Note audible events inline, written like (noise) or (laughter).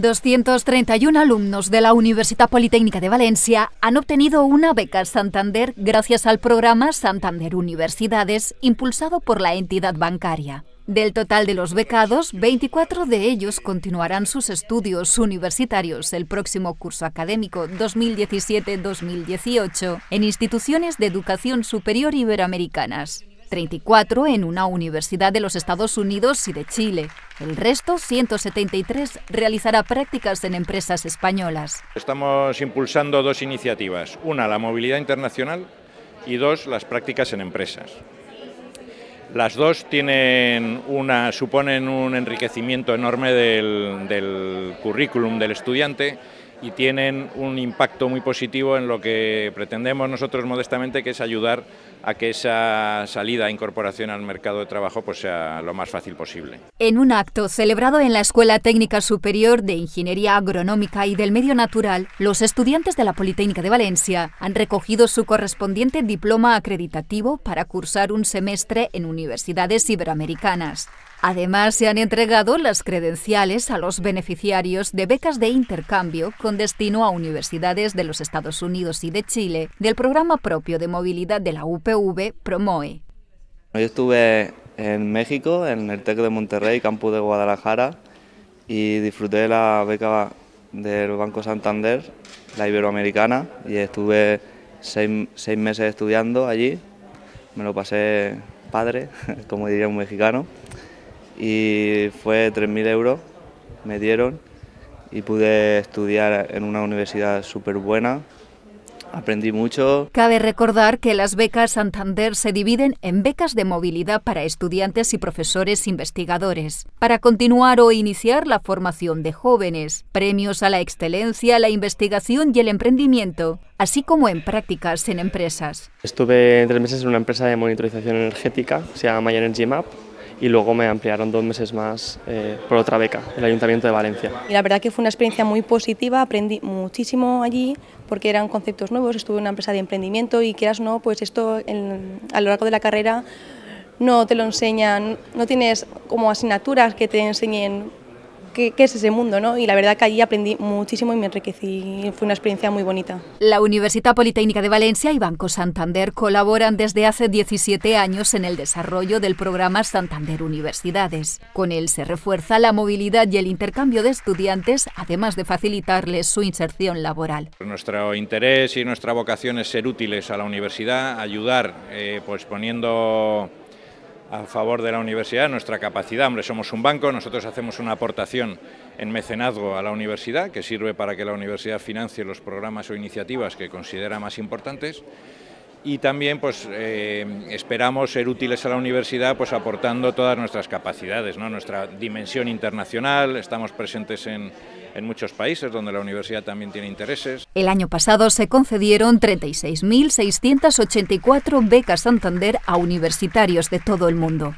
231 alumnos de la Universidad Politécnica de Valencia han obtenido una beca Santander gracias al programa Santander Universidades impulsado por la entidad bancaria. Del total de los becados, 24 de ellos continuarán sus estudios universitarios el próximo curso académico 2017-2018 en instituciones de educación superior iberoamericanas. 34 en una universidad de los Estados Unidos y de Chile. El resto, 173, realizará prácticas en empresas españolas. Estamos impulsando dos iniciativas. Una, la movilidad internacional y dos, las prácticas en empresas. Las dos tienen una, suponen un enriquecimiento enorme del, del currículum del estudiante y tienen un impacto muy positivo en lo que pretendemos nosotros modestamente, que es ayudar a que esa salida e incorporación al mercado de trabajo pues, sea lo más fácil posible. En un acto celebrado en la Escuela Técnica Superior de Ingeniería Agronómica y del Medio Natural, los estudiantes de la Politécnica de Valencia han recogido su correspondiente diploma acreditativo para cursar un semestre en universidades iberoamericanas. Además, se han entregado las credenciales a los beneficiarios de becas de intercambio con destino a universidades de los Estados Unidos y de Chile del programa propio de movilidad de la UPV Promoe. Yo estuve en México, en el TEC de Monterrey, campus de Guadalajara, y disfruté de la beca del Banco Santander, la Iberoamericana, y estuve seis, seis meses estudiando allí. Me lo pasé padre, (laughs) como diría un mexicano y fue 3.000 euros, me dieron y pude estudiar en una universidad súper buena. Aprendí mucho. Cabe recordar que las becas Santander se dividen en becas de movilidad para estudiantes y profesores investigadores, para continuar o iniciar la formación de jóvenes, premios a la excelencia, la investigación y el emprendimiento, así como en prácticas en empresas. Estuve tres meses en una empresa de monitorización energética, se llama My Energy Map, y luego me ampliaron dos meses más eh, por otra beca, el Ayuntamiento de Valencia. Y la verdad que fue una experiencia muy positiva, aprendí muchísimo allí porque eran conceptos nuevos, estuve en una empresa de emprendimiento y quieras no, pues esto a lo largo de la carrera no te lo enseñan, no tienes como asignaturas que te enseñen qué, es ese mundo, ¿no? Y la verdad que allí aprendí muchísimo y me enriquecí, fue una experiencia muy bonita. La Universidad Politécnica de Valencia y Banco Santander colaboran desde hace 17 años en el desarrollo del programa Santander Universidades. Con él se refuerza la movilidad y el intercambio de estudiantes, además de facilitarles su inserción laboral. Nuestro interés y nuestra vocación es ser útiles a la universidad, ayudar eh, pues poniendo a favor de la universidad, nuestra capacidad. Hombre, somos un banco, nosotros hacemos una aportación en mecenazgo a la universidad, que sirve para que la universidad financie los programas o iniciativas que considera más importantes y también pues, eh, esperamos ser útiles a la universidad pues, aportando todas nuestras capacidades, nuestra dimensión internacional, estamos presentes en, en muchos países donde la universidad también tiene intereses. El año pasado se concedieron 36.684 becas Santander a universitarios de todo el mundo.